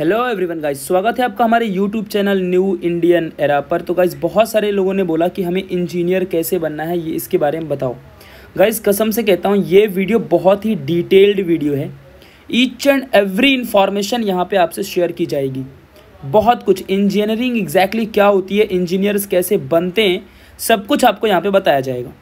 hello everyone guys स्वागत है आपका हमारे YouTube channel new Indian era पर तो गाइस बहुत सारे लोगों ने बोला कि हमें इंजीनियर कैसे बनना है ये इसके बारे में बताओ गाइस कसम से कहता हूँ ये वीडियो बहुत ही डिटेल्ड वीडियो है ईच एंड एवरी इन्फॉर्मेशन यहाँ पे आपसे शेयर की जाएगी बहुत कुछ इंजीनियरिंग एग्जैक्टली क्या होती है इंजीनियर्स कैसे बनते हैं सब कुछ आपको यहाँ पर बताया जाएगा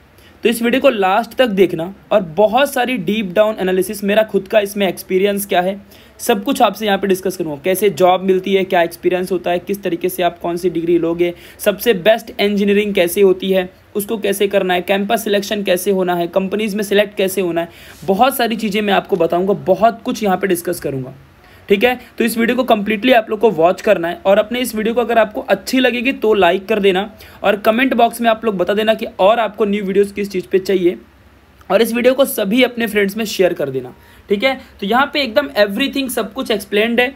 तो इस वीडियो को लास्ट तक देखना और बहुत सारी डीप डाउन एनालिसिस मेरा खुद का इसमें एक्सपीरियंस क्या है सब कुछ आपसे यहाँ पे डिस्कस करूँगा कैसे जॉब मिलती है क्या एक्सपीरियंस होता है किस तरीके से आप कौन सी डिग्री लोगे सबसे बेस्ट इंजीनियरिंग कैसे होती है उसको कैसे करना है कैंपस सिलेक्शन कैसे होना है कंपनीज में सिलेक्ट कैसे होना है बहुत सारी चीज़ें मैं आपको बताऊँगा बहुत कुछ यहाँ पर डिस्कस करूँगा ठीक है तो इस वीडियो को कम्प्लीटली आप लोग को वॉच करना है और अपने इस वीडियो को अगर आपको अच्छी लगेगी तो लाइक कर देना और कमेंट बॉक्स में आप लोग बता देना कि और आपको न्यू वीडियोज़ किस चीज़ पर चाहिए और इस वीडियो को सभी अपने फ्रेंड्स में शेयर कर देना ठीक है तो यहाँ पे एकदम एवरीथिंग सब कुछ एक्सप्लेन्ड है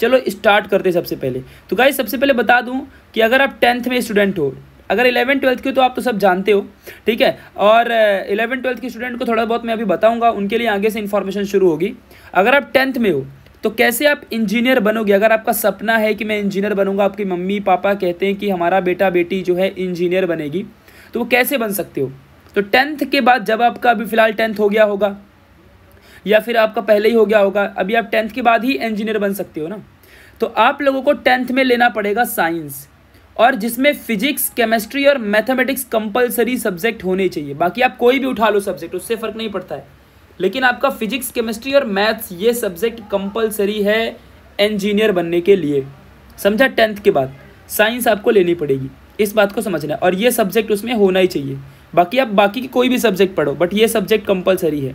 चलो स्टार्ट करते हैं सबसे पहले तो गाई सबसे पहले बता दूँ कि अगर आप टेंथ में स्टूडेंट हो अगर इलेवन ट्वेल्थ के हो तो आप तो सब जानते हो ठीक है और इलेवन uh, ट्वेल्थ के स्टूडेंट को थोड़ा बहुत मैं अभी बताऊँगा उनके लिए आगे से इन्फॉर्मेशन शुरू होगी अगर आप टेंथ में हो तो कैसे आप इंजीनियर बनोगे अगर आपका सपना है कि मैं इंजीनियर बनूंगा आपकी मम्मी पापा कहते हैं कि हमारा बेटा बेटी जो है इंजीनियर बनेगी तो वो कैसे बन सकते हो तो टेंथ के बाद जब आपका अभी फ़िलहाल टेंथ हो गया होगा या फिर आपका पहले ही हो गया होगा अभी आप टेंथ के बाद ही इंजीनियर बन सकते हो ना तो आप लोगों को टेंथ में लेना पड़ेगा साइंस और जिसमें फिजिक्स केमिस्ट्री और मैथमेटिक्स कंपलसरी सब्जेक्ट होने चाहिए बाकी आप कोई भी उठा लो सब्जेक्ट उससे फ़र्क नहीं पड़ता है लेकिन आपका फिजिक्स केमिस्ट्री और मैथ्स ये सब्जेक्ट कंपलसरी है इंजीनियर बनने के लिए समझा टेंथ के बाद साइंस आपको लेनी पड़ेगी इस बात को समझना और ये सब्जेक्ट उसमें होना ही चाहिए बाकी आप बाकी की कोई भी सब्जेक्ट पढ़ो बट ये सब्जेक्ट कंपलसरी है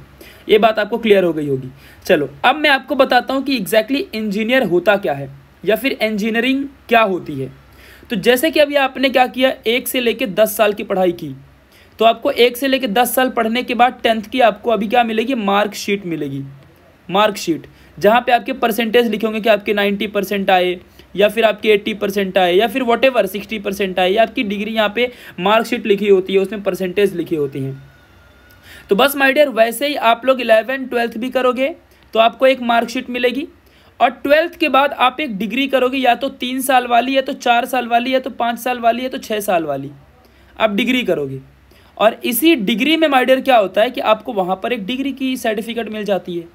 ये बात आपको क्लियर हो गई होगी चलो अब मैं आपको बताता हूँ कि एग्जैक्टली exactly इंजीनियर होता क्या है या फिर इंजीनियरिंग क्या होती है तो जैसे कि अभी आपने क्या किया एक से लेकर दस साल की पढ़ाई की तो आपको एक से लेकर दस साल पढ़ने के बाद टेंथ की आपको अभी क्या मिलेगी मार्कशीट मिलेगी मार्कशीट जहाँ पे आपके परसेंटेज लिखे होंगे कि आपके नाइन्टी परसेंट आए या फिर आपकी एट्टी परसेंट आए या फिर वॉट एवर सिक्सटी परसेंट आए या आपकी डिग्री यहाँ पे मार्कशीट लिखी होती है उसमें परसेंटेज लिखी होती हैं तो बस माय डियर वैसे ही आप लोग इलेवन ट्वेल्थ भी करोगे तो आपको एक मार्कशीट मिलेगी और ट्वेल्थ के बाद आप एक डिग्री करोगे या तो तीन साल वाली या तो चार साल वाली या तो पाँच साल वाली या तो छः साल वाली आप डिग्री करोगे और इसी डिग्री में माइडियर क्या होता है कि आपको वहाँ पर एक डिग्री की सर्टिफिकेट मिल जाती है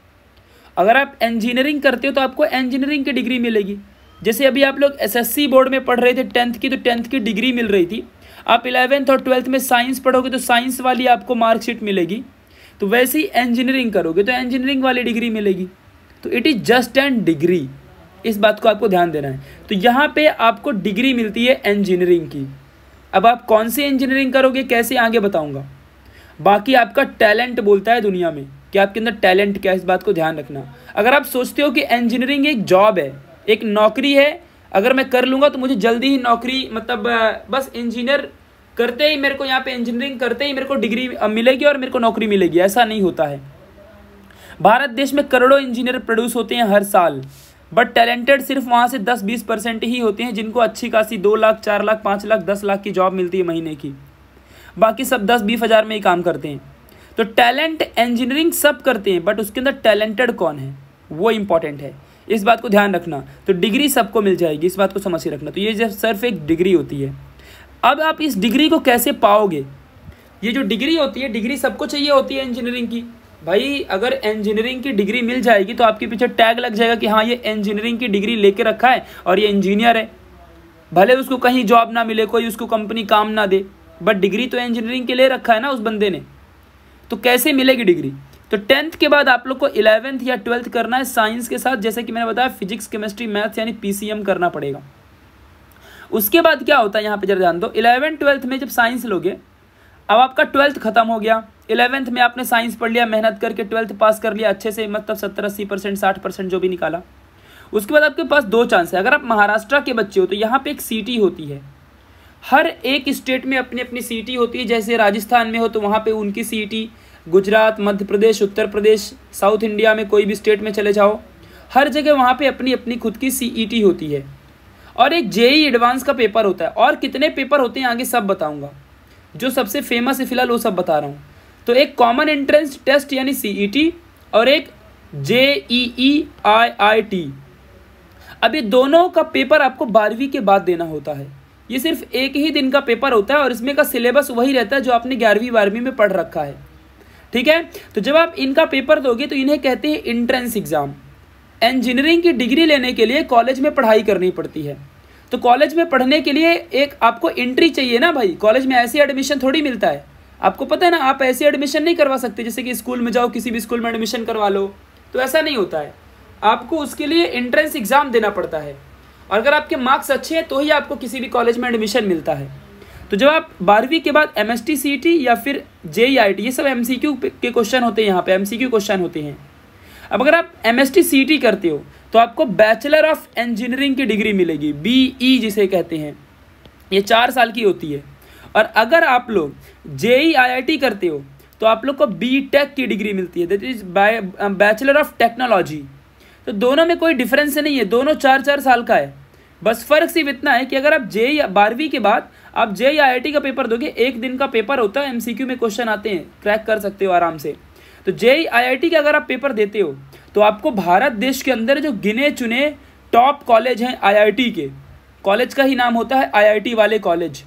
अगर आप इंजीनियरिंग करते हो तो आपको इंजीनियरिंग की डिग्री मिलेगी जैसे अभी आप लोग एसएससी बोर्ड में पढ़ रहे थे टेंथ की तो टेंथ की डिग्री मिल रही थी आप इलेवेंथ और ट्वेल्थ में साइंस पढ़ोगे तो साइंस वाली आपको मार्कशीट मिलेगी तो वैसे ही इंजीनियरिंग करोगे तो इंजीनियरिंग वाली डिग्री मिलेगी तो it is just and degree इस बात को आपको ध्यान देना है तो यहाँ पे आपको डिग्री मिलती है इंजीनियरिंग की अब आप कौन सी इंजीनियरिंग करोगे कैसे आगे बताऊँगा बाकी आपका टैलेंट बोलता है दुनिया में कि आपके अंदर टैलेंट क्या है इस बात को ध्यान रखना अगर आप सोचते हो कि इंजीनियरिंग एक जॉब है एक नौकरी है अगर मैं कर लूँगा तो मुझे जल्दी ही नौकरी मतलब बस इंजीनियर करते ही मेरे को यहाँ पे इंजीनियरिंग करते ही मेरे को डिग्री मिलेगी और मेरे को नौकरी मिलेगी ऐसा नहीं होता है भारत देश में करोड़ों इंजीनियर प्रोड्यूस होते हैं हर साल बट टैलेंटेड सिर्फ वहाँ से दस बीस परसेंट ही होते हैं जिनको अच्छी खासी दो लाख चार लाख पाँच लाख दस लाख की जॉब मिलती है महीने की बाकी सब दस बीस हज़ार में ही काम करते हैं तो टैलेंट इंजीनियरिंग सब करते हैं बट उसके अंदर टैलेंटेड कौन है वो इम्पॉर्टेंट है इस बात को ध्यान रखना तो डिग्री सबको मिल जाएगी इस बात को समझ के रखना तो ये जब सिर्फ एक डिग्री होती है अब आप इस डिग्री को कैसे पाओगे ये जो डिग्री होती है डिग्री सबको चाहिए होती है इंजीनियरिंग की भाई अगर इंजीनियरिंग की डिग्री मिल जाएगी तो आपके पीछे टैग लग जाएगा कि हाँ ये इंजीनियरिंग की डिग्री लेके रखा है और ये इंजीनियर है भले उसको कहीं जॉब ना मिले कोई उसको कंपनी काम ना दे बट डिग्री तो इंजीनियरिंग के ले रखा है ना उस बंदे ने तो कैसे मिलेगी डिग्री तो टेंथ के बाद आप लोग को इलेवेंथ या ट्वेल्थ करना है साइंस के साथ जैसे कि मैंने बताया फिजिक्स केमिस्ट्री मैथ्स यानी पीसीएम करना पड़ेगा उसके बाद क्या होता है यहाँ पे जरा ध्यान दो इलेवेंथ ट्वेल्थ में जब साइंस लोगे अब आपका ट्वेल्थ खत्म हो गया इलेवेंथ में आपने साइंस पढ़ लिया मेहनत करके ट्वेल्थ पास कर लिया अच्छे से मतलब सत्तर अस्सी परसेंट साठ परसेंट जो भी निकाला उसके बाद आपके पास दो चांस है अगर आप महाराष्ट्र के बच्चे हो तो यहाँ पे एक सिटी होती है हर एक स्टेट में अपनी अपनी सिटी होती है जैसे राजस्थान में हो तो वहाँ पे उनकी city Gujarat Madhya Pradesh Uttar Pradesh south India में कोई भी स्टेट में चले जाओ हर जगह वहाँ पे अपनी अपनी खुद की सी e होती है और एक जे एडवांस e का पेपर होता है और कितने पेपर होते हैं आगे सब बताऊँगा जो सबसे फेमस है फिलहाल वो सब बता रहा हूँ तो एक कॉमन एंट्रेंस टेस्ट यानी सी e और एक जे ई आई आई टी अब ये दोनों का पेपर आपको बारहवीं के बाद देना होता है ये सिर्फ एक ही दिन का पेपर होता है और इसमें का सिलेबस वही रहता है जो आपने ग्यारहवीं बारहवीं में पढ़ रखा है ठीक है तो जब आप इनका पेपर दोगे तो इन्हें कहते हैं इंट्रेंस एग्जाम इंजीनियरिंग की डिग्री लेने के लिए कॉलेज में पढ़ाई करनी पड़ती है तो कॉलेज में पढ़ने के लिए एक आपको एंट्री चाहिए ना भाई कॉलेज में ऐसे एडमिशन थोड़ी मिलता है आपको पता है ना आप ऐसे एडमिशन नहीं करवा सकते जैसे कि स्कूल में जाओ किसी भी स्कूल में एडमिशन करवा लो तो ऐसा नहीं होता है आपको उसके लिए एंट्रेंस एग्ज़ाम देना पड़ता है और अगर आपके मार्क्स अच्छे हैं तो ही आपको किसी भी कॉलेज में एडमिशन मिलता है तो जब आप बारहवीं के बाद एम एस e या फिर जे e ये सब एम के क्वेश्चन होते हैं यहाँ पे एम क्वेश्चन होते हैं अब अगर आप एम एस e करते हो तो आपको बैचलर ऑफ इंजीनियरिंग की डिग्री मिलेगी बी ई जिसे कहते हैं ये चार साल की होती है और अगर आप लोग जे ई करते हो तो आप लोग को बी टेक की डिग्री मिलती है that is bachelor of technology तो दोनों में कोई डिफरेंस नहीं है दोनों चार चार साल का है बस फ़र्क सिर्फ इतना है कि अगर आप जे बारहवीं के बाद आप जे या आई का पेपर दोगे एक दिन का पेपर होता है क्यू में क्वेश्चन आते हैं क्रैक कर सकते हो आराम से तो जे आई का अगर आप पेपर देते हो तो आपको भारत देश के अंदर जो गिने चुने टॉप कॉलेज हैं टी के कॉलेज का ही नाम होता है टी वाले कॉलेज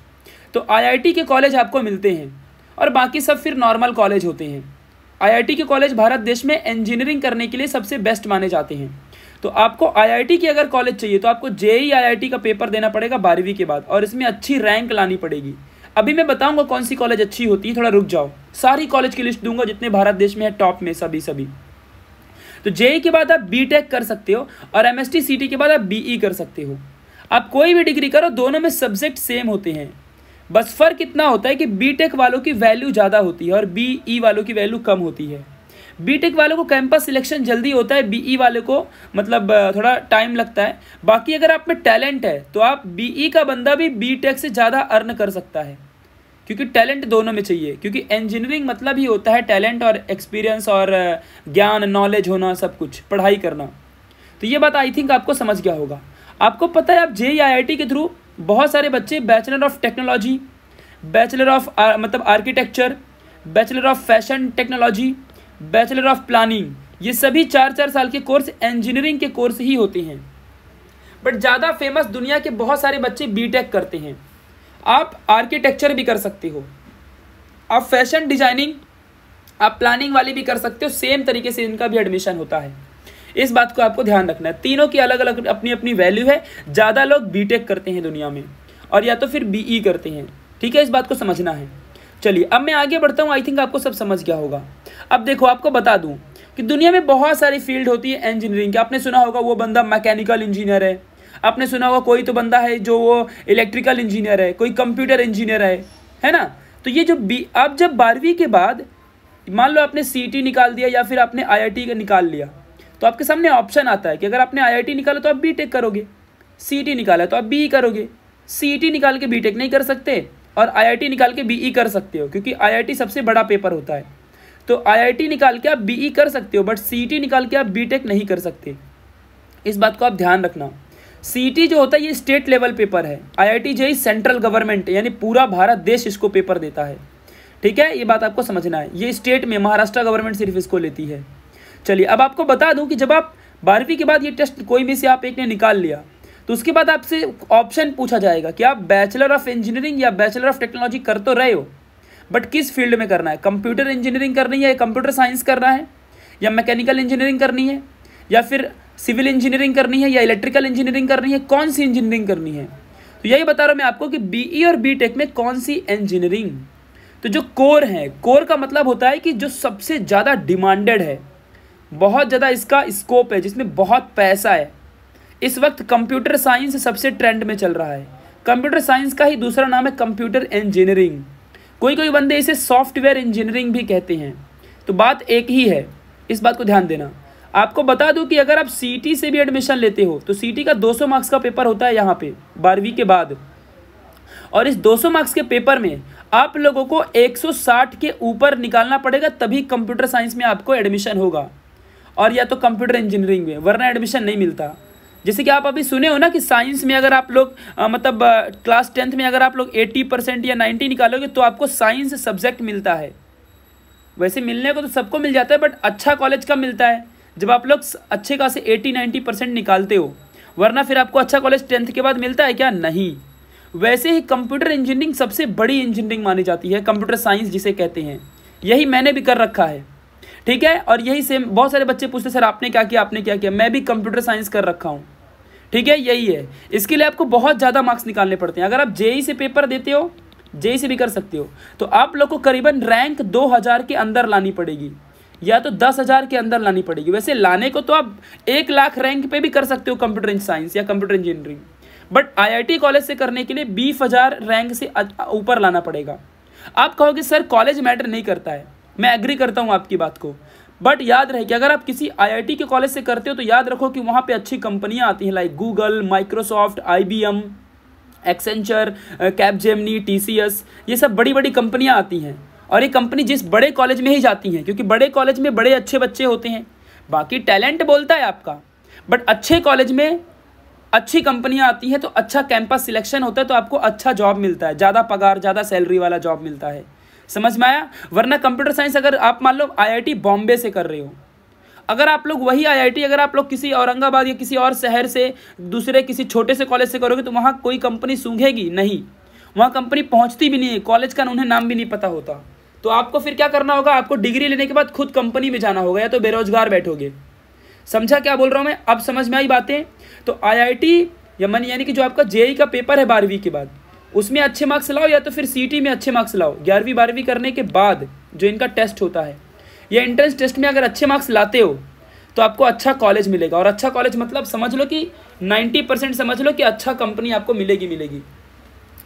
तो टी के कॉलेज आपको मिलते हैं और बाकी सब फिर नॉर्मल कॉलेज होते हैं टी के कॉलेज भारत देश में इंजीनियरिंग करने के लिए सबसे बेस्ट माने जाते हैं तो आपको आईआईटी की अगर कॉलेज चाहिए तो आपको जेई आईआईटी e का पेपर देना पड़ेगा बारहवीं के बाद और इसमें अच्छी रैंक लानी पड़ेगी अभी मैं बताऊंगा कौन सी कॉलेज अच्छी होती है थोड़ा रुक जाओ सारी कॉलेज की लिस्ट दूंगा जितने भारत देश में है टॉप में सभी सभी तो जेई e के बाद आप बी कर सकते हो और एम एस के बाद आप बी e कर सकते हो आप कोई भी डिग्री करो दोनों में सब्जेक्ट सेम होते हैं बस फर्क इतना होता है कि बी वालों की वैल्यू ज़्यादा होती है और बी वालों की वैल्यू कम होती है बीटेक वालों को कैंपस सिलेक्शन जल्दी होता है बीई e वाले को मतलब थोड़ा टाइम लगता है बाकी अगर आप में टैलेंट है तो आप बीई e का बंदा भी बीटेक से ज़्यादा अर्न कर सकता है क्योंकि टैलेंट दोनों में चाहिए क्योंकि इंजीनियरिंग मतलब ही होता है टैलेंट और एक्सपीरियंस और ज्ञान नॉलेज होना सब कुछ पढ़ाई करना तो ये बात आई थिंक आपको समझ गया होगा आपको पता है आप जे आई e के थ्रू बहुत सारे बच्चे bachelor of technology bachelor of मतलब architecture bachelor of fashion technology bachelor of planning ये सभी चार चार साल के कोर्स इंजीनियरिंग के कोर्स ही होते हैं बट ज़्यादा फेमस दुनिया के बहुत सारे बच्चे बी करते हैं आप आर्किटेक्चर भी कर सकते हो आप फैशन डिजाइनिंग आप प्लानिंग वाले भी कर सकते हो सेम तरीके से इनका भी एडमिशन होता है इस बात को आपको ध्यान रखना है तीनों की अलग अलग अपनी अपनी वैल्यू है ज़्यादा लोग बी करते हैं दुनिया में और या तो फिर बी e करते हैं ठीक है इस बात को समझना है चलिए अब मैं आगे बढ़ता हूँ आई थिंक आपको सब समझ गया होगा अब देखो आपको बता दूँ कि दुनिया में बहुत सारी फील्ड होती है इंजीनियरिंग की आपने सुना होगा वो बंदा मैकेनिकल इंजीनियर है आपने सुना होगा कोई तो बंदा है जो वो इलेक्ट्रिकल इंजीनियर है कोई कंप्यूटर इंजीनियर है है ना तो ये जो बी आप जब बारहवीं के बाद मान लो आपने सी e निकाल दिया या फिर आपने आई का निकाल लिया तो आपके सामने ऑप्शन आता है कि अगर आपने आई निकाला तो आप बी करोगे सी e निकाला तो आप बी e करोगे सी निकाल के बी नहीं कर सकते और आई निकाल के बी कर सकते हो क्योंकि आई सबसे बड़ा पेपर होता है तो आईआईटी निकाल के आप बीई e कर सकते हो बट सीटी e निकाल के आप बीटेक नहीं कर सकते इस बात को आप ध्यान रखना सीटी e जो होता है ये स्टेट लेवल पेपर है आईआईटी जो सेंट्रल गवर्नमेंट यानी पूरा भारत देश इसको पेपर देता है ठीक है ये बात आपको समझना है ये स्टेट में महाराष्ट्र गवर्नमेंट सिर्फ इसको लेती है चलिए अब आपको बता दूँ कि जब आप बारहवीं के बाद ये टेस्ट कोई भी से आप एक ने निकाल लिया तो उसके बाद आपसे ऑप्शन पूछा जाएगा कि आप बैचलर ऑफ इंजीनियरिंग या बैचलर ऑफ टेक्नोलॉजी कर तो रहे हो बट किस फील्ड में करना है कंप्यूटर इंजीनियरिंग करनी है कंप्यूटर साइंस करना है या मैकेनिकल इंजीनियरिंग करनी है या फिर सिविल इंजीनियरिंग करनी है या इलेक्ट्रिकल इंजीनियरिंग करनी है कौन सी इंजीनियरिंग करनी है तो यही बता रहा हूँ मैं आपको कि ई e और बी टेक में कौन सी इंजीनियरिंग तो जो कोर है कोर का मतलब होता है कि जो सबसे ज़्यादा डिमांडेड है बहुत ज़्यादा इसका स्कोप है जिसमें बहुत पैसा है इस वक्त कंप्यूटर साइंस सबसे ट्रेंड में चल रहा है कंप्यूटर साइंस का ही दूसरा नाम है कंप्यूटर इंजीनियरिंग कोई कोई बंदे इसे सॉफ्टवेयर इंजीनियरिंग भी कहते हैं तो बात एक ही है इस बात को ध्यान देना आपको बता दूं कि अगर आप सी से भी एडमिशन लेते हो तो सी का 200 मार्क्स का पेपर होता है यहाँ पे बारहवीं के बाद और इस 200 मार्क्स के पेपर में आप लोगों को 160 के ऊपर निकालना पड़ेगा तभी कंप्यूटर साइंस में आपको एडमिशन होगा और या तो कंप्यूटर इंजीनियरिंग में वरना एडमिशन नहीं मिलता जैसे कि आप अभी सुने हो ना कि साइंस में अगर आप लोग मतलब क्लास टेंथ में अगर आप लोग एट्टी परसेंट या नाइन्टी निकालोगे तो आपको साइंस सब्जेक्ट मिलता है वैसे मिलने को तो सबको मिल जाता है बट अच्छा कॉलेज का मिलता है जब आप लोग अच्छे खासे एटी नाइन्टी परसेंट निकालते हो वरना फिर आपको अच्छा कॉलेज टेंथ के बाद मिलता है क्या नहीं वैसे ही कंप्यूटर इंजीनियरिंग सबसे बड़ी इंजीनियरिंग मानी जाती है कंप्यूटर साइंस जिसे कहते हैं यही मैंने भी कर रखा है ठीक है और यही सेम बहुत सारे बच्चे पूछते सर आपने क्या किया आपने क्या किया मैं भी कंप्यूटर साइंस कर रखा हूँ ठीक है यही है इसके लिए आपको बहुत ज़्यादा मार्क्स निकालने पड़ते हैं अगर आप जेई से पेपर देते हो जेई से भी कर सकते हो तो आप लोग को करीबन रैंक हजार के अंदर लानी पड़ेगी या तो दस हजार के अंदर लानी पड़ेगी वैसे लाने को तो आप एक लाख रैंक पे भी कर सकते हो कंप्यूटर साइंस या computer engineering but IIT college से करने के लिए बीस हज़ार रैंक से ऊपर लाना पड़ेगा आप कहोगे सर कॉलेज मैटर नहीं करता है मैं एग्री करता हूँ आपकी बात को बट याद रहे कि अगर आप किसी आईआईटी के कॉलेज से करते हो तो याद रखो कि वहाँ पे अच्छी कंपनियाँ आती हैं like Google Microsoft IBM Accenture Capgemini TCS ये सब बड़ी बड़ी कंपनियाँ आती हैं और ये कंपनी जिस बड़े कॉलेज में ही जाती हैं क्योंकि बड़े कॉलेज में बड़े अच्छे बच्चे होते हैं बाकी टैलेंट बोलता है आपका बट अच्छे कॉलेज में अच्छी कंपनियां आती हैं तो अच्छा कैंपस सिलेक्शन होता है तो आपको अच्छा जॉब मिलता है ज़्यादा पगार ज़्यादा सैलरी वाला जॉब मिलता है समझ में आया वरना कंप्यूटर साइंस अगर आप मान लो आईआईटी बॉम्बे से कर रहे हो अगर आप लोग वही आईआईटी अगर आप लोग किसी औरंगाबाद या किसी और शहर से दूसरे किसी छोटे से कॉलेज से करोगे तो वहाँ कोई कंपनी सूंघेगी नहीं वहाँ कंपनी पहुँचती भी नहीं है कॉलेज का उन्हें नाम भी नहीं पता होता तो आपको फिर क्या करना होगा आपको डिग्री लेने के बाद खुद कंपनी में जाना होगा या तो बेरोजगार बैठोगे समझा क्या बोल रहा हूँ मैं अब समझ में आई बातें तो टी या मन यानी कि जो आपका जेई का पेपर है बारहवीं के बाद उसमें अच्छे मार्क्स लाओ या तो फिर सी में अच्छे मार्क्स लाओ ग्यारहवीं बारहवीं करने के बाद जो इनका टेस्ट होता है या एंट्रेंस टेस्ट में अगर अच्छे मार्क्स लाते हो तो आपको अच्छा कॉलेज मिलेगा और अच्छा कॉलेज मतलब समझ लो कि 90 परसेंट समझ लो कि अच्छा कंपनी आपको मिलेगी मिलेगी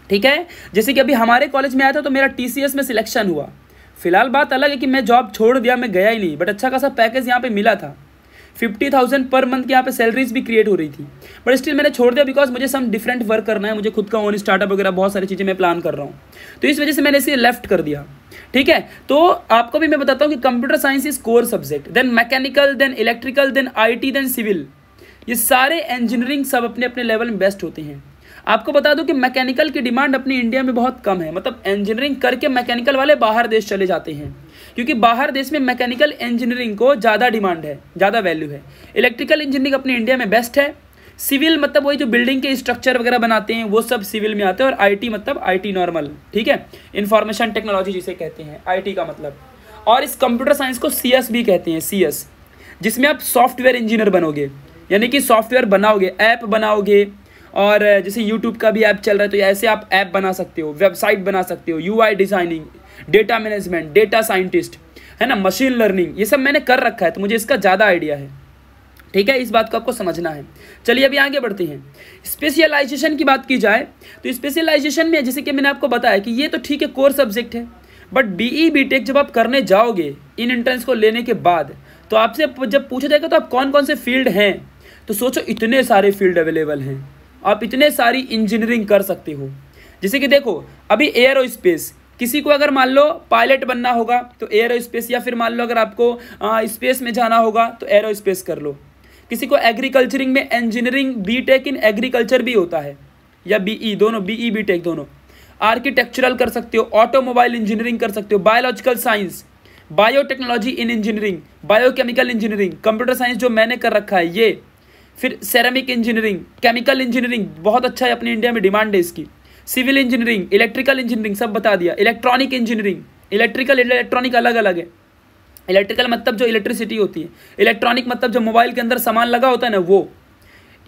ठीक है जैसे कि अभी हमारे कॉलेज में आया था तो मेरा टी में सिलेक्शन हुआ फिलहाल बात अलग है कि मैं जॉब छोड़ दिया मैं गया ही नहीं बट अच्छा खासा पैकेज यहाँ पर मिला था फिफ्टी थाउजेंड पर मंथ की यहाँ पे सैलरीज भी क्रिएट हो रही थी बट स्टिल मैंने छोड़ दिया बिकॉज मुझे सम डिफरेंट वर्क करना है मुझे खुद का ओन स्टार्टअप वगैरह बहुत सारी चीज़ें मैं प्लान कर रहा हूँ तो इस वजह से मैंने इसे लेफ्ट कर दिया ठीक है तो आपको भी मैं बताता हूँ कि computer science is core subject then mechanical then electrical then I then civil ये सारे इंजीनियरिंग सब अपने अपने लेवल में बेस्ट होते हैं आपको बता दूं कि मैकेनिकल की डिमांड अपनी इंडिया में बहुत कम है मतलब इंजीनियरिंग करके मैकेनिकल वाले बाहर देश चले जाते हैं क्योंकि बाहर देश में मैकेनिकल इंजीनियरिंग को ज़्यादा डिमांड है ज़्यादा वैल्यू है इलेक्ट्रिकल इंजीनियरिंग अपने इंडिया में बेस्ट है सिविल मतलब वही जो बिल्डिंग के स्ट्रक्चर वगैरह बनाते हैं वो सब सिविल में आते हैं और आईटी मतलब आईटी नॉर्मल ठीक है इंफॉर्मेशन टेक्नोलॉजी जिसे कहते हैं आईटी का मतलब और इस कंप्यूटर साइंस को सीएस भी कहते हैं सीएस जिसमें आप सॉफ्टवेयर इंजीनियर बनोगे यानी कि सॉफ्टवेयर बनाओगे ऐप बनाओगे और जैसे यूट्यूब का भी ऐप चल रहा है तो ऐसे आप ऐप बना सकते हो वेबसाइट बना सकते हो U designing data management data scientist है ना मशीन लर्निंग ये सब मैंने कर रखा है तो मुझे इसका ज़्यादा आइडिया है ठीक है इस बात को आपको समझना है चलिए अभी आगे बढ़ते हैं स्पेशलाइजेशन की बात की जाए तो स्पेशलाइजेशन में जैसे कि मैंने आपको बताया कि ये तो ठीक है कोर सब्जेक्ट है but B E B tech जब आप करने जाओगे इन एंट्रेंस को लेने के बाद तो आपसे जब पूछा जाएगा तो आप कौन कौन से फील्ड हैं तो सोचो इतने सारे फील्ड अवेलेबल हैं आप इतने सारी इंजीनियरिंग कर सकते हो जैसे कि देखो अभी एयरो स्पेस किसी को अगर मान लो पायलट बनना होगा तो एयर स्पेस या फिर मान लो अगर आपको स्पेस में जाना होगा तो एयर स्पेस कर लो किसी को एग्रीकल्चरिंग में engineering B tech in agriculture भी होता है या ई e, दोनों ई बी टेक दोनों आर्किटेक्चरल कर सकते हो ऑटोमोबाइल इंजीनियरिंग कर सकते हो biological science biotechnology in engineering biochemical engineering computer science जो मैंने कर रखा है ये फिर सेरेमिक इंजीनियरिंग केमिकल इंजीनियरिंग बहुत अच्छा है अपनी इंडिया में डिमांड है इसकी सिविल इंजीनियरिंग इलेक्ट्रिकल इंजीनियरिंग सब बता दिया इलेक्ट्रॉनिक इंजीनियरिंग इलेक्ट्रिकल इलेक्ट्रॉनिक अलग अलग है इलेक्ट्रिकल मतलब जो इलेक्ट्रिसिटी होती है इलेक्ट्रॉनिक मतलब जो मोबाइल के अंदर सामान लगा होता है ना वो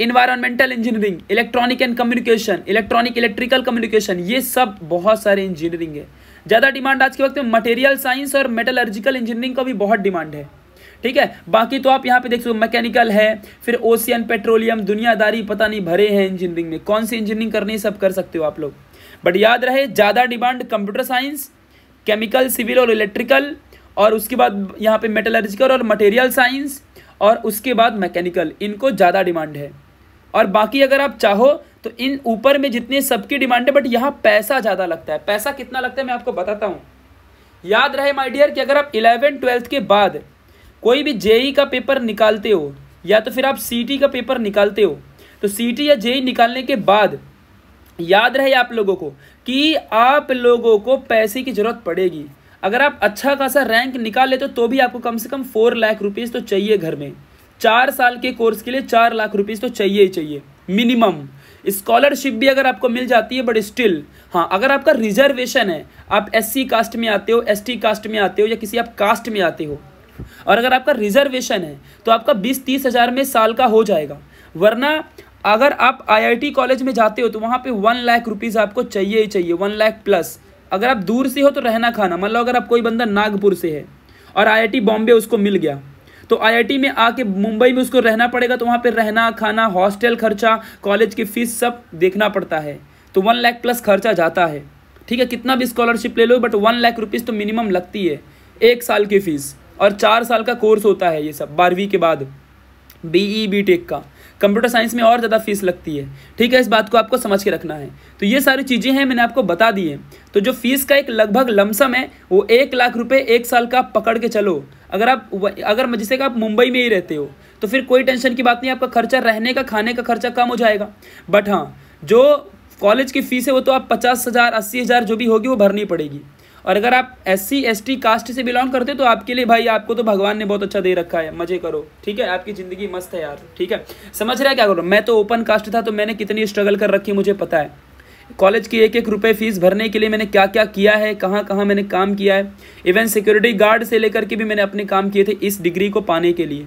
environmental engineering electronic and communication electronic electrical communication ये सब बहुत सारे इंजीनियरिंग है ज़्यादा डिमांड आज के वक्त में मटेरियल साइंस और मेटलर्जिकल इंजीनियरिंग का भी बहुत डिमांड है ठीक है बाकी तो आप यहाँ पे देख सकते हो मैकेनिकल है फिर ओशियन पेट्रोलियम दुनियादारी पता नहीं भरे हैं इंजीनियरिंग में कौन सी इंजीनियरिंग करनी है सब कर सकते हो आप लोग बट याद रहे ज़्यादा demand computer science chemical civil और इलेक्ट्रिकल और उसके बाद यहाँ पे मेटलर्जिकल और मटेरियल साइंस और उसके बाद मैकेनिकल इनको ज़्यादा डिमांड है और बाकी अगर आप चाहो तो इन ऊपर में जितने सबकी डिमांड है बट यहाँ पैसा ज़्यादा लगता है पैसा कितना लगता है मैं आपको बताता हूँ याद रहे माय डियर कि अगर आप इलेवन ट्वेल्थ के बाद कोई भी जेई का पेपर निकालते हो या तो फिर आप सीटी का पेपर निकालते हो तो सीटी या जेई निकालने के बाद याद रहे आप लोगों को कि आप लोगों को पैसे की ज़रूरत पड़ेगी अगर आप अच्छा खासा रैंक निकाल लेते हो तो भी आपको कम से कम फोर लाख रुपीज़ तो चाहिए घर में चार साल के कोर्स के लिए चार लाख रुपीज़ तो चाहिए ही चाहिए मिनिमम स्कॉलरशिप भी अगर आपको मिल जाती है बट स्टिल हाँ अगर आपका रिजर्वेशन है आप एससी कास्ट में आते हो एसटी कास्ट में आते हो या किसी आप कास्ट में आते हो और अगर आपका रिजर्वेशन है तो आपका बीस तीस हज़ार में साल का हो जाएगा वरना अगर आप आईआईटी कॉलेज में जाते हो तो वहाँ पे वन लाख रुपीज़ आपको चाहिए ही चाहिए वन लाख प्लस अगर आप दूर से हो तो रहना खाना मतलब अगर आप कोई बंदा नागपुर से है और आई बॉम्बे उसको मिल गया तो आई में आके मुंबई में उसको रहना पड़ेगा तो वहाँ पर रहना खाना हॉस्टल खर्चा कॉलेज की फ़ीस सब देखना पड़ता है तो वन लाख प्लस खर्चा जाता है ठीक है कितना भी स्कॉलरशिप ले लो बट वन लाख रुपीज़ तो मिनिमम लगती है एक साल की फ़ीस और चार साल का कोर्स होता है ये सब बारहवीं के बाद बी ई बी टेक का कंप्यूटर साइंस में और ज़्यादा फीस लगती है ठीक है इस बात को आपको समझ के रखना है तो ये सारी चीज़ें हैं मैंने आपको बता दी है तो जो फीस का एक लगभग लमसम है वो एक लाख रुपए एक साल का पकड़ के चलो अगर आप अगर जैसे कि आप मुंबई में ही रहते हो तो फिर कोई टेंशन की बात नहीं आपका खर्चा रहने का खाने का खर्चा कम हो जाएगा बट हाँ जो कॉलेज की फ़ीस है वो तो आप पचास हज़ार अस्सी हज़ार जो भी होगी वो भरनी पड़ेगी और अगर आप S C S T caste से बिलोंग करते तो आपके लिए भाई आपको तो भगवान ने बहुत अच्छा दे रखा है मजे करो ठीक है आपकी ज़िंदगी मस्त है यार ठीक है समझ रहे क्या करो मैं तो ओपन कास्ट था तो मैंने कितनी स्ट्रगल कर रखी मुझे पता है कॉलेज की एक एक रुपये फीस भरने के लिए मैंने क्या क्या किया है कहाँ कहाँ मैंने काम किया है इवन सिक्योरिटी गार्ड से लेकर के भी मैंने अपने काम किए थे इस डिग्री को पाने के लिए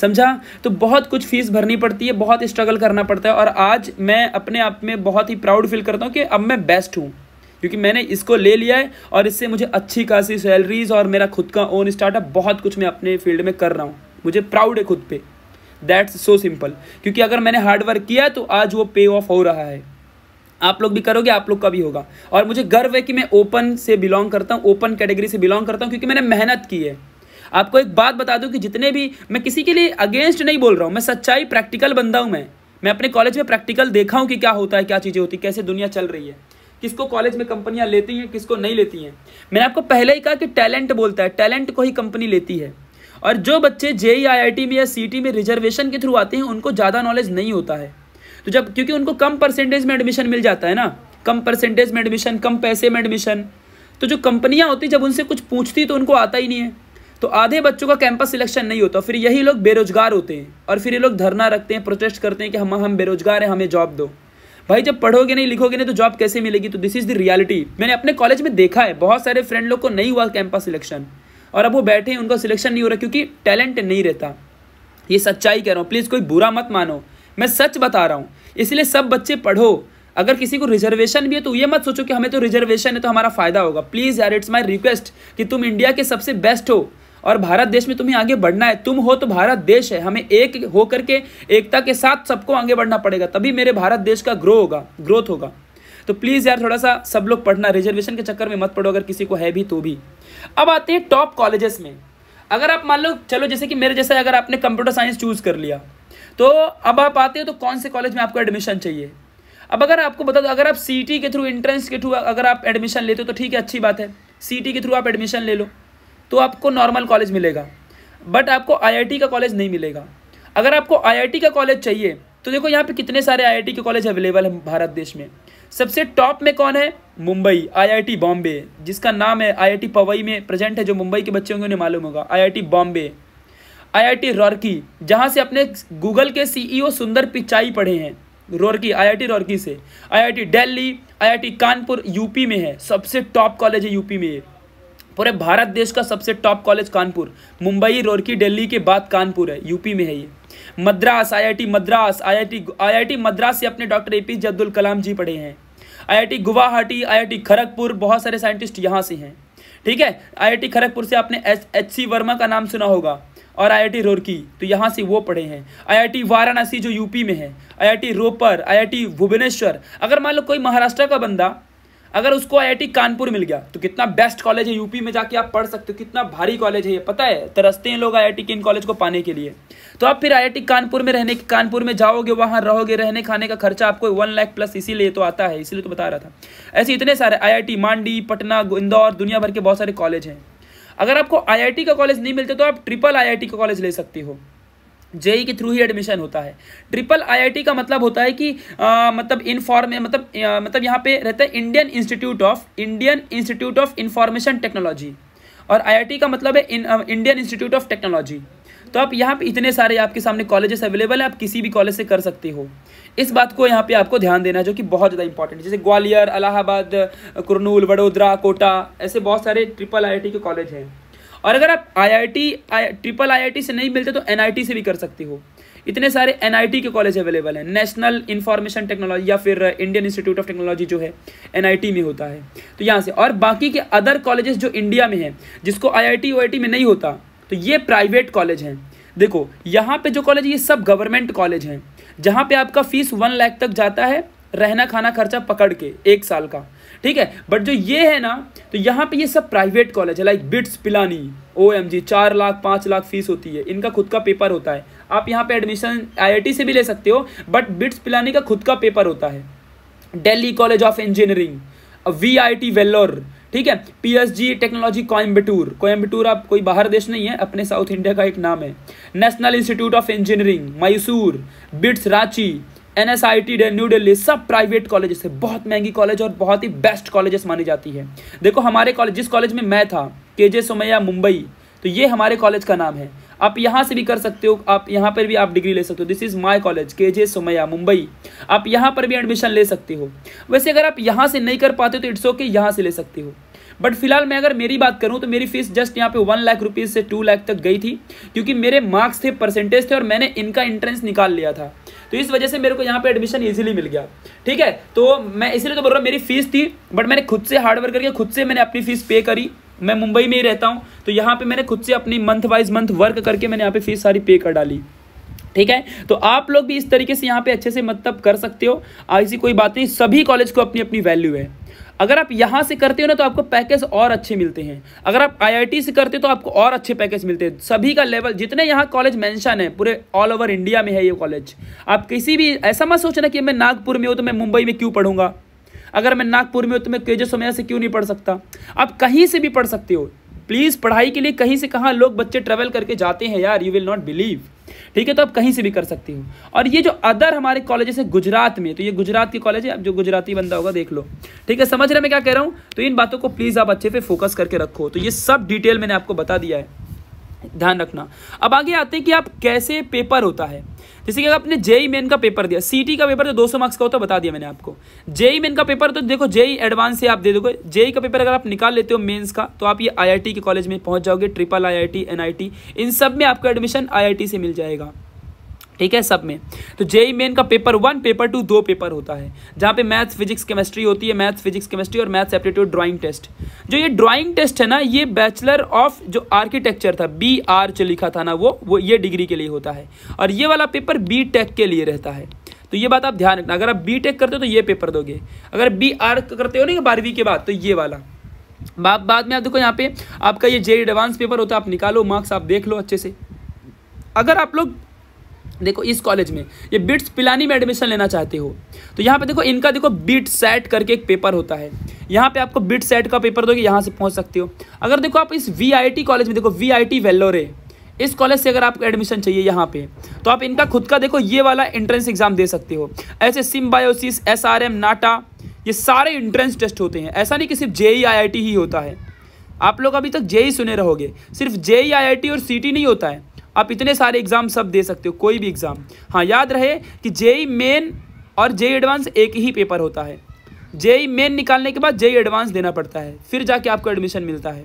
समझा तो बहुत कुछ फीस भरनी पड़ती है बहुत स्ट्रगल करना पड़ता है और आज मैं अपने आप में बहुत ही प्राउड फील करता हूँ कि अब मैं बेस्ट हूँ क्योंकि मैंने इसको ले लिया है और इससे मुझे अच्छी खासी सैलरीज और मेरा खुद का ओन स्टार्टअप बहुत कुछ मैं अपने फील्ड में कर रहा हूँ मुझे प्राउड है खुद पे दैट्स सो सिंपल क्योंकि अगर मैंने हार्डवर्क किया तो आज वो पे ऑफ हो रहा है आप लोग भी करोगे आप लोग का भी होगा और मुझे गर्व है कि मैं ओपन से बिलोंग करता हूँ ओपन कैटेगरी से बिलोंग करता हूँ क्योंकि मैंने मेहनत की है आपको एक बात बता दूँ कि जितने भी मैं किसी के लिए अगेंस्ट नहीं बोल रहा हूँ मैं सच्चाई प्रैक्टिकल बंदा हूँ मैं मैं अपने कॉलेज में प्रैक्टिकल देखा हूँ कि क्या होता है क्या चीज़ें होती कैसे दुनिया चल रही है किसको कॉलेज में कंपनियां लेती हैं किसको नहीं लेती हैं मैंने आपको पहले ही कहा कि टैलेंट बोलता है टैलेंट को ही कंपनी लेती है और जो बच्चे जेई आई में या सी में रिजर्वेशन के थ्रू आते हैं उनको ज़्यादा नॉलेज नहीं होता है तो जब क्योंकि उनको कम परसेंटेज में एडमिशन मिल जाता है ना कम परसेंटेज में एडमिशन कम पैसे में एडमिशन तो जो कंपनियां होती जब उनसे कुछ पूछती तो उनको आता ही नहीं है तो आधे बच्चों का कैंपस सिलेक्शन नहीं होता फिर यही लोग बेरोजगार होते हैं और फिर ये लोग धरना रखते हैं प्रोटेस्ट करते हैं कि हम हम बेरोजगार हैं हमें जॉब दो भाई जब पढ़ोगे नहीं लिखोगे नहीं तो जॉब कैसे मिलेगी तो दिस इज़ द रियलिटी मैंने अपने कॉलेज में देखा है बहुत सारे फ्रेंड लोग को नहीं हुआ कैंपस सिलेक्शन और अब वो बैठे हैं उनका सिलेक्शन नहीं हो रहा क्योंकि टैलेंट नहीं रहता ये सच्चाई कह रहा हूँ प्लीज़ कोई बुरा मत मानो मैं सच बता रहा हूँ इसलिए सब बच्चे पढ़ो अगर किसी को रिजर्वेशन भी है तो ये मत सोचो कि हमें तो रिजर्वेशन है तो हमारा फ़ायदा होगा प्लीज़ यार इट्स माई रिक्वेस्ट कि तुम इंडिया के सबसे बेस्ट हो और भारत देश में तुम्हें आगे बढ़ना है तुम हो तो भारत देश है हमें एक होकर के एकता के साथ सबको आगे बढ़ना पड़ेगा तभी मेरे भारत देश का ग्रो होगा ग्रोथ होगा तो प्लीज़ यार थोड़ा सा सब लोग पढ़ना रिजर्वेशन के चक्कर में मत पढ़ो अगर किसी को है भी तो भी अब आते हैं टॉप कॉलेजेस में अगर आप मान लो चलो जैसे कि मेरे जैसे अगर आपने कंप्यूटर साइंस चूज़ कर लिया तो अब आप आते हो तो कौन से कॉलेज में आपको एडमिशन चाहिए अब अगर आपको बता दो अगर आप सी के थ्रू एंट्रेंस के थ्रू अगर आप एडमिशन लेते हो तो ठीक है अच्छी बात है सी के थ्रू आप एडमिशन ले लो तो आपको नॉर्मल कॉलेज मिलेगा बट आपको आईआईटी का कॉलेज नहीं मिलेगा अगर आपको आईआईटी का कॉलेज चाहिए तो देखो यहाँ पे कितने सारे आईआईटी के कॉलेज अवेलेबल है भारत देश में सबसे टॉप में कौन है मुंबई आईआईटी बॉम्बे जिसका नाम है आईआईटी पवई में प्रेजेंट है जो मुंबई के बच्चे होंगे उन्हें मालूम होगा आईआईटी बॉम्बे आईआईटी रॉर्की जहाँ से अपने गूगल के सीईओ सुंदर पिचाई पढ़े हैं रोरकी आईआईटी रोरकी से IIT Delhi IIT Kanpur UP में है सबसे टॉप कॉलेज है यूपी में पूरे भारत देश का सबसे टॉप कॉलेज कानपुर मुंबई रोरकी दिल्ली के बाद कानपुर है यूपी में है ये Madras IIT Madras IIT IIT Madras से अपने doctor A P J Abdul Kalam ji पढ़े हैं आईआईटी गुवाहाटी आईआईटी खड़गपुर बहुत सारे साइंटिस्ट यहाँ से हैं ठीक है आईआईटी खड़गपुर से आपने एच सी वर्मा का नाम सुना होगा और आईआईटी रोरकी तो यहाँ से वो पढ़े हैं आईआईटी वाराणसी जो यूपी में है आईआईटी रोपर आईआईटी भुवनेश्वर अगर मान लो कोई महाराष्ट्र का बंदा अगर उसको आई कानपुर मिल गया तो कितना बेस्ट कॉलेज है यूपी में जाके आप पढ़ सकते हो कितना भारी कॉलेज है ये पता है तरसते हैं लोग आई के इन कॉलेज को पाने के लिए तो आप फिर आई कानपुर में रहने के कानपुर में जाओगे वहाँ रहोगे रहने खाने का खर्चा आपको वन लाख प्लस इसीलिए तो आता है इसीलिए तो बता रहा था ऐसे इतने सारे आई मांडी पटना इंदौर दुनिया भर के बहुत सारे कॉलेज हैं अगर आपको आई का कॉलेज नहीं मिलते तो आप ट्रिपल आई का कॉलेज ले सकते हो जेई के थ्रू ही एडमिशन होता है ट्रिपल आईआईटी का मतलब होता है कि आ, मतलब इनफॉर्मे मतलब आ, मतलब यहाँ पे रहता है Indian institute of Indian institute of information technology और आईआईटी का मतलब है इंडियन इंस्टीट्यूट ऑफ टेक्नोलॉजी तो आप यहाँ पे इतने सारे आपके सामने कॉलेजेस अवेलेबल है आप किसी भी कॉलेज से कर सकते हो इस बात को यहाँ पे आपको ध्यान देना है जो कि बहुत ज़्यादा इंपॉर्टेंट है जैसे ग्वालियर अलाहाबाद कुरनूल वडोदरा कोटा ऐसे बहुत सारे ट्रिपल आई के कॉलेज हैं और अगर आप आईआईटी ट्रिपल आईआईटी से नहीं मिलते तो एनआईटी से भी कर सकती हो इतने सारे एनआईटी के कॉलेज अवेलेबल हैं नेशनल इन्फॉर्मेशन टेक्नोलॉजी या फिर इंडियन इंस्टीट्यूट ऑफ टेक्नोलॉजी जो है एनआईटी में होता है तो यहाँ से और बाकी के अदर कॉलेजेस जो इंडिया में हैं जिसको आईआईटी ओआईटी में नहीं होता तो ये प्राइवेट कॉलेज हैं देखो यहाँ पे जो कॉलेज ये सब गवर्नमेंट कॉलेज हैं जहाँ पे आपका फीस वन लाख तक जाता है रहना खाना खर्चा पकड़ के एक साल का ठीक है बट जो ये है ना तो यहाँ पे ये सब प्राइवेट कॉलेज है like BITS Pilani O M G चार लाख पाँच लाख फीस होती है इनका खुद का पेपर होता है आप यहाँ पे एडमिशन आई से भी ले सकते हो बट बिट्स पिलानी का खुद का पेपर होता है Delhi college of engineering V I T Vellore ठीक है P S G technology Coimbatore Coimbatore आप कोई बाहर देश नहीं है अपने साउथ इंडिया का एक नाम है national institute of engineering Mysore BITS Ranchi N S I T new Delhi सब प्राइवेट कॉलेज है बहुत महंगी कॉलेज और बहुत ही बेस्ट कॉलेजेस मानी जाती है देखो हमारे कॉलेज जिस कॉलेज में मैं था के जे सोमैया मुंबई तो ये हमारे कॉलेज का नाम है आप यहाँ से भी कर सकते हो आप यहाँ पर भी आप डिग्री ले सकते हो दिस इज़ माई कॉलेज के जे सोमैया मुंबई आप यहाँ पर भी एडमिशन ले सकते हो वैसे अगर आप यहाँ से नहीं कर पाते तो इट्स ओके यहाँ से ले सकते हो बट फिलहाल मैं अगर मेरी बात करूँ तो मेरी फीस जस्ट यहाँ पे वन लाख रुपीज़ से टू लाख तक गई थी क्योंकि मेरे मार्क्स थे परसेंटेज थे और मैंने इनका एंट्रेंस निकाल लिया था तो इस वजह से मेरे को यहाँ पे एडमिशन ईजिली मिल गया ठीक है तो मैं इसलिए तो बोल रहा हूँ मेरी फीस थी बट मैंने खुद से हार्ड वर्क करके खुद से मैंने अपनी फीस पे करी मैं मुंबई में ही रहता हूँ तो यहाँ पे मैंने खुद से अपनी मंथ वाइज मंथ वर्क करके मैंने यहाँ पे फीस सारी पे कर डाली ठीक है तो आप लोग भी इस तरीके से यहाँ पे अच्छे से मतलब कर सकते हो ऐसी कोई बात नहीं सभी कॉलेज को अपनी अपनी वैल्यू है अगर आप यहाँ से करते हो ना तो आपको पैकेज और अच्छे मिलते हैं अगर आप आईआईटी से करते हो तो आपको और अच्छे पैकेज मिलते हैं सभी का लेवल जितने यहाँ कॉलेज मेंशन है पूरे ऑल ओवर इंडिया में है ये कॉलेज आप किसी भी ऐसा मत सोचना कि मैं नागपुर में हूँ तो मैं मुंबई में क्यों पढ़ूंगा अगर मैं नागपुर में हूँ तो मैं तेजस में से क्यों नहीं पढ़ सकता आप कहीं से भी पढ़ सकते हो प्लीज़ पढ़ाई के लिए कहीं से कहाँ लोग बच्चे ट्रैवल करके जाते हैं यार यू विल नॉट बिलीव ठीक है तो आप कहीं से भी कर सकती हूँ और ये जो अदर हमारे कॉलेजेस है गुजरात में तो ये गुजरात के कॉलेज है आप जो गुजराती बंदा होगा देख लो ठीक है समझ रहे मैं क्या कह रहा हूँ तो इन बातों को प्लीज़ आप अच्छे पे फोकस करके रखो तो ये सब डिटेल मैंने आपको बता दिया है ध्यान रखना अब आगे आते हैं कि आप कैसे पेपर होता है जैसे कि अगर आपने जेई मेन e का पेपर दिया सीटी का पेपर तो 200 मार्क्स का होता है बता दिया मैंने आपको जेई मेन e का पेपर तो देखो जेई एडवांस e से आप दे दोगे जेई का पेपर अगर आप निकाल लेते हो मेंस का तो आप ये आईआईटी के कॉलेज में पहुंच जाओगे ट्रिपल आईआईटी एनआईटी इन सब में आपका एडमिशन आईआईटी से मिल जाएगा ठीक है सब में तो जेई मेन e का पेपर वन पेपर टू दो पेपर होता है जहाँ पे मैथ्स फिजिक्स केमिस्ट्री होती है मैथ्स फिजिक्स केमिस्ट्री और मैथ्स एप्टीट्यूड ड्राइंग टेस्ट जो ये ड्राइंग टेस्ट है ना ये बैचलर ऑफ जो आर्किटेक्चर था बी आर जो लिखा था ना वो वो ये डिग्री के लिए होता है और ये वाला पेपर बी टेक के लिए रहता है तो ये बात आप ध्यान रखना अगर आप बी टेक करते हो तो ये पेपर दोगे अगर बी आर करते हो ना बारहवीं के बाद तो ये वाला बाद बाद में आप देखो यहाँ पे आपका ये जे एडवांस पेपर होता है आप निकालो मार्क्स आप देख लो अच्छे से अगर आप लोग देखो इस कॉलेज में ये बिट्स पिलानी में एडमिशन लेना चाहते हो तो यहाँ पे देखो इनका देखो बिट सेट करके एक पेपर होता है यहाँ पे आपको बिट सेट का पेपर दोगे यहाँ से पहुँच सकते हो अगर देखो आप इस वी कॉलेज में देखो वी आई वेल्लोरे इस कॉलेज से अगर आपको एडमिशन चाहिए यहाँ पे तो आप इनका खुद का देखो ये वाला एंट्रेंस एग्जाम दे सकते हो ऐसे Symbiosis S R M NATA ये सारे एंट्रेंस टेस्ट होते हैं ऐसा नहीं कि सिर्फ जे आई e ही होता है आप लोग अभी तक जे e सुने रहोगे सिर्फ जे आई e और सी नहीं होता है आप इतने सारे एग्ज़ाम सब दे सकते हो कोई भी एग्ज़ाम हाँ याद रहे कि जेई मेन e और जेई एडवांस e एक ही पेपर होता है जेई मेन e निकालने के बाद जेई एडवांस देना पड़ता है फिर जाके आपको एडमिशन मिलता है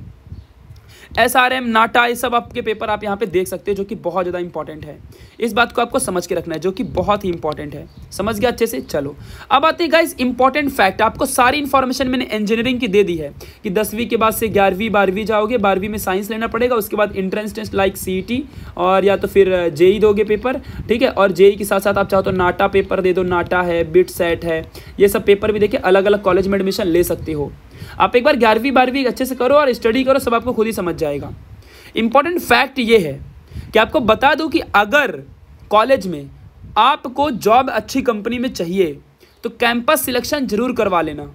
एस आर एम नाटा ये सब आपके पेपर आप यहाँ पे देख सकते हो जो कि बहुत ज़्यादा इंपॉर्टेंट है इस बात को आपको समझ के रखना है जो कि बहुत ही इंपॉर्टेंट है समझ गया अच्छे से चलो अब आते हैं गाइज इंपॉर्टेंट फैक्ट आपको सारी इन्फॉर्मेशन मैंने इंजीनियरिंग की दे दी है कि दसवीं के बाद से ग्यारहवीं बारहवीं जाओगे बारहवीं में साइंस लेना पड़ेगा उसके बाद इंट्रेंस टेस्ट लाइक सी और या तो फिर जेई uh, e e दोगे पेपर ठीक है और जेई e के साथ साथ आप चाहो तो नाटा पेपर दे दो नाटा है बिट सेट है ये सब पेपर भी देखिए अलग अलग कॉलेज में एडमिशन ले सकते हो आप एक बार ग्यारहवीं बारहवीं अच्छे से करो और स्टडी करो सब आपको खुद ही समझ जाएगा इम्पॉर्टेंट फैक्ट ये है कि आपको बता दूँ कि अगर कॉलेज में आपको जॉब अच्छी कंपनी में चाहिए तो कैंपस सिलेक्शन ज़रूर करवा लेना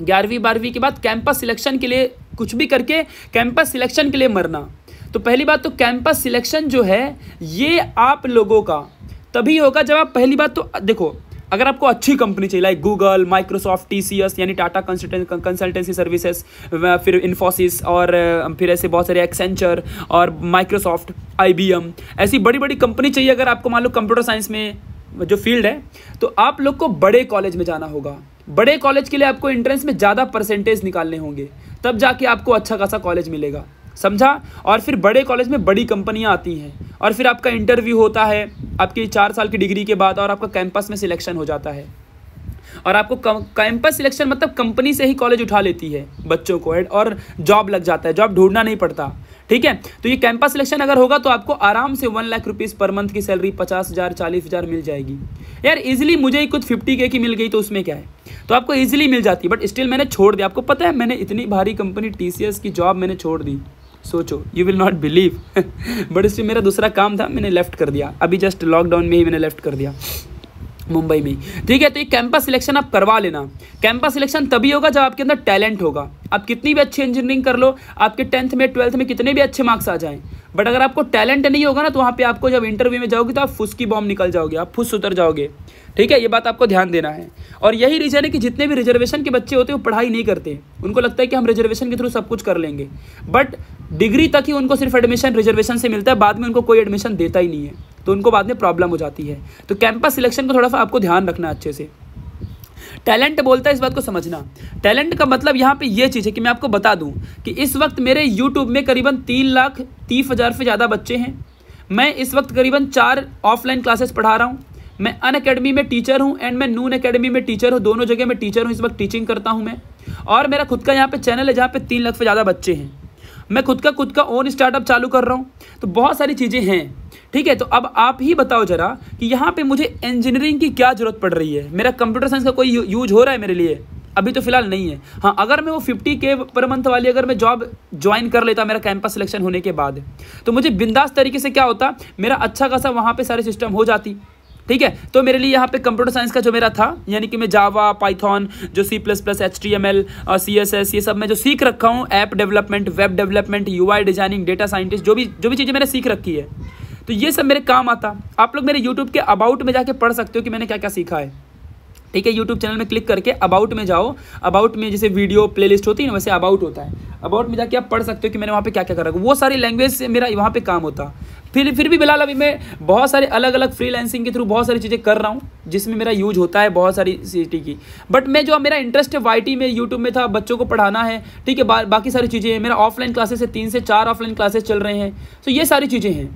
ग्यारहवीं बारहवीं के बाद कैंपस सिलेक्शन के लिए कुछ भी करके कैंपस सिलेक्शन के लिए मरना तो पहली बात तो कैंपस सिलेक्शन जो है ये आप लोगों का तभी होगा जब आप पहली बात तो देखो अगर आपको अच्छी कंपनी चाहिए लाइक गूगल माइक्रोसॉफ्ट टी यानी टाटा कंसल्टेंसी सर्विसेज फिर इन्फोसिस और फिर ऐसे बहुत सारे एक्सेंचर और माइक्रोसॉफ्ट आई ऐसी बड़ी बड़ी कंपनी चाहिए अगर आपको मान लो कंप्यूटर साइंस में जो फील्ड है तो आप लोग को बड़े कॉलेज में जाना होगा बड़े कॉलेज के लिए आपको एंट्रेंस में ज़्यादा परसेंटेज निकालने होंगे तब जाके आपको अच्छा खासा कॉलेज मिलेगा समझा और फिर बड़े कॉलेज में बड़ी कंपनियाँ आती हैं और फिर आपका इंटरव्यू होता है आपकी चार साल की डिग्री के बाद और आपका कैंपस में सिलेक्शन हो जाता है और आपको कैंपस सिलेक्शन मतलब कंपनी से ही कॉलेज उठा लेती है बच्चों को और जॉब लग जाता है जॉब ढूंढना नहीं पड़ता ठीक है तो ये कैंपस सिलेक्शन अगर होगा तो आपको आराम से one lakh rupees per month की सैलरी पचास हज़ार चालीस हज़ार मिल जाएगी यार इजिली मुझे ही कुछ फिफ्टी के की मिल गई तो उसमें क्या है तो आपको ईजिली मिल जाती है बट स्टिल मैंने छोड़ दिया आपको पता है मैंने इतनी भारी कंपनी टी की जॉब मैंने छोड़ दी सोचो you will not believe but इसमें मेरा दूसरा काम था मैंने लेफ्ट कर दिया अभी जस्ट लॉकडाउन में ही मैंने लेफ्ट कर दिया मुंबई में ठीक है तो ये कैंपस सिलेक्शन आप करवा लेना कैंपस सिलेक्शन तभी होगा जब आपके अंदर टैलेंट होगा आप कितनी भी अच्छी इंजीनियरिंग कर लो आपके टेंथ में ट्वेल्थ में कितने भी अच्छे मार्क्स आ जाएं बट अगर आपको टैलेंट नहीं होगा ना तो वहाँ पे आपको जब इंटरव्यू में जाओगे तो आप फुस की बॉम्ब निकल जाओगे आप फुस उतर जाओगे ठीक है ये बात आपको ध्यान देना है और यही रीज़न है कि जितने भी रिजर्वेशन के बच्चे होते हैं वो पढ़ाई नहीं करते उनको लगता है कि हम रिजर्वेशन के थ्रू सब कुछ कर लेंगे बट डिग्री तक ही उनको सिर्फ एडमिशन रिजर्वेशन से मिलता है बाद में उनको कोई एडमिशन देता ही नहीं है तो उनको बाद में प्रॉब्लम हो जाती है तो कैंपस सिलेक्शन को थोड़ा सा आपको ध्यान रखना अच्छे से टैलेंट बोलता है इस बात को समझना टैलेंट का मतलब यहाँ पे ये चीज़ है कि मैं आपको बता दूँ कि इस वक्त मेरे यूट्यूब में करीबन तीन लाख तीस हज़ार से ज़्यादा बच्चे हैं मैं इस वक्त करीबन चार ऑफलाइन क्लासेस पढ़ा रहा हूँ मैं अन अकेडमी में टीचर हूँ एंड मैं नून अकेडमी में टीचर हूँ दोनों जगह मैं टीचर हूँ इस वक्त टीचिंग करता हूँ मैं और मेरा खुद का यहाँ पे चैनल है जहाँ पे तीन लाख से ज़्यादा बच्चे हैं मैं खुद का खुद का ओन स्टार्टअप चालू कर रहा हूँ तो बहुत सारी चीज़ें हैं ठीक है तो अब आप ही बताओ जरा कि यहाँ पे मुझे इंजीनियरिंग की क्या ज़रूरत पड़ रही है मेरा कंप्यूटर साइंस का कोई यूज हो रहा है मेरे लिए अभी तो फिलहाल नहीं है हाँ अगर मैं वो फिफ्टी के पर मंथ वाली अगर मैं जॉब ज्वाइन कर लेता मेरा कैंपस सिलेक्शन होने के बाद तो मुझे बिंदास तरीके से क्या होता मेरा अच्छा खासा वहाँ पर सारी सिस्टम हो जाती ठीक है तो मेरे लिए यहाँ पे कंप्यूटर साइंस का जो मेरा था यानी कि मैं जावा पाइथॉन जो C plus plus H T M L C S S ये सब मैं जो सीख रखा हूँ app development web development U I designing data scientist जो भी जो भी चीज़ें मैंने सीख रखी है तो ये सब मेरे काम आता आप लोग मेरे यूट्यूब के अबाउट में जाके पढ़ सकते हो कि मैंने क्या क्या सीखा है ठीक है यूट्यूब चैनल में क्लिक करके अबाउट में जाओ अबाउट में जैसे वीडियो प्लेलिस्ट होती है ना वैसे अबाउट होता है अबाउट में जाके आप पढ़ सकते हो कि मैंने वहाँ पे क्या क्या करा वो सारी लैंग्वेज से मेरा वहाँ पे काम होता फिर फिर भी बिलहाल अभी मैं बहुत सारे अलग अलग फ्रीलैंसिंग के थ्रू बहुत सारी चीज़ें कर रहा हूँ जिसमें मेरा यूज होता है बहुत सारी सिटी की बट मैं जो मेरा इंटरेस्ट है वाई में यूट्यूब में था बच्चों को पढ़ाना है ठीक है बा, बाकी सारी चीज़ें हैं मेरा ऑफलाइन क्लासेस है तीन से चार ऑफलाइन क्लासेस चल रहे हैं तो ये सारी चीज़ें हैं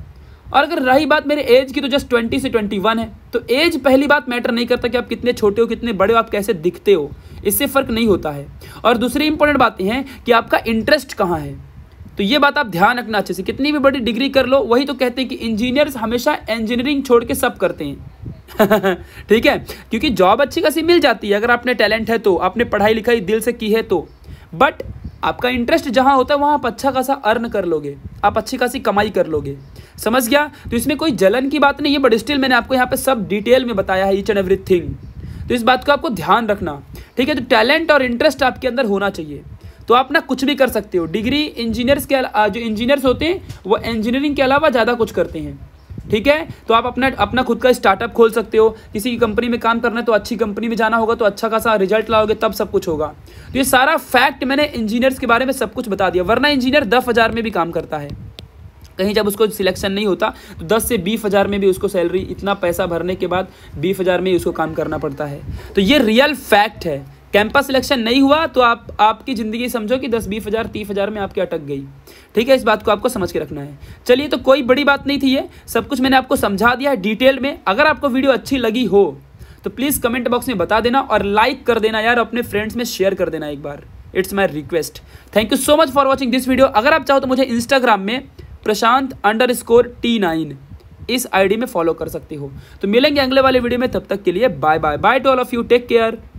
और अगर रही बात मेरे एज की तो जस्ट ट्वेंटी से ट्वेंटी वन है तो एज पहली बात मैटर नहीं करता कि आप कितने छोटे हो कितने बड़े हो आप कैसे दिखते हो इससे फ़र्क नहीं होता है और दूसरी इंपॉर्टेंट बात यह है कि आपका इंटरेस्ट कहाँ है तो ये बात आप ध्यान रखना अच्छे से कितनी भी बड़ी डिग्री कर लो वही तो कहते हैं कि इंजीनियर्स हमेशा इंजीनियरिंग छोड़ के सब करते हैं ठीक है क्योंकि जॉब अच्छी खासी मिल जाती है अगर आपने टैलेंट है तो आपने पढ़ाई लिखाई दिल से की है तो बट आपका इंटरेस्ट जहाँ होता है वहाँ आप अच्छा खासा अर्न कर लोगे आप अच्छी खासी कमाई कर लोगे समझ गया तो इसमें कोई जलन की बात नहीं है बट स्टिल मैंने आपको यहाँ पे सब डिटेल में बताया है ईच एंड एवरी तो इस बात को आपको ध्यान रखना ठीक है तो टैलेंट और इंटरेस्ट आपके अंदर होना चाहिए तो आप ना कुछ भी कर सकते हो डिग्री इंजीनियर्स के जो इंजीनियर्स होते हैं वो इंजीनियरिंग के अलावा ज़्यादा कुछ करते हैं ठीक है तो आप अपना अपना खुद का स्टार्टअप खोल सकते हो किसी की कंपनी में काम करना है तो अच्छी कंपनी में जाना होगा तो अच्छा खासा रिजल्ट लाओगे तब सब कुछ होगा तो ये सारा फैक्ट मैंने इंजीनियर्स के बारे में सब कुछ बता दिया वरना इंजीनियर दस हज़ार में भी काम करता है कहीं जब उसको सिलेक्शन नहीं होता तो दस से बीस हज़ार में भी उसको सैलरी इतना पैसा भरने के बाद बीस हज़ार में ही उसको काम करना पड़ता है तो ये रियल फैक्ट है कैंपस सिलेक्शन नहीं हुआ तो आप आपकी ज़िंदगी समझो कि दस बीस हज़ार तीस हज़ार में आपकी अटक गई ठीक है इस बात को आपको समझ के रखना है चलिए तो कोई बड़ी बात नहीं थी ये सब कुछ मैंने आपको समझा दिया है डिटेल में अगर आपको वीडियो अच्छी लगी हो तो प्लीज़ कमेंट बॉक्स में बता देना और लाइक कर देना यार अपने फ्रेंड्स में शेयर कर देना एक बार it's my request thank you so much for watching this video अगर आप चाहो तो मुझे इंस्टाग्राम में Prashant underscore T nine इस आईडी में फॉलो कर सकती हो तो मिलेंगे अगले वाले वीडियो में तब तक के लिए bye bye bye to all of you take care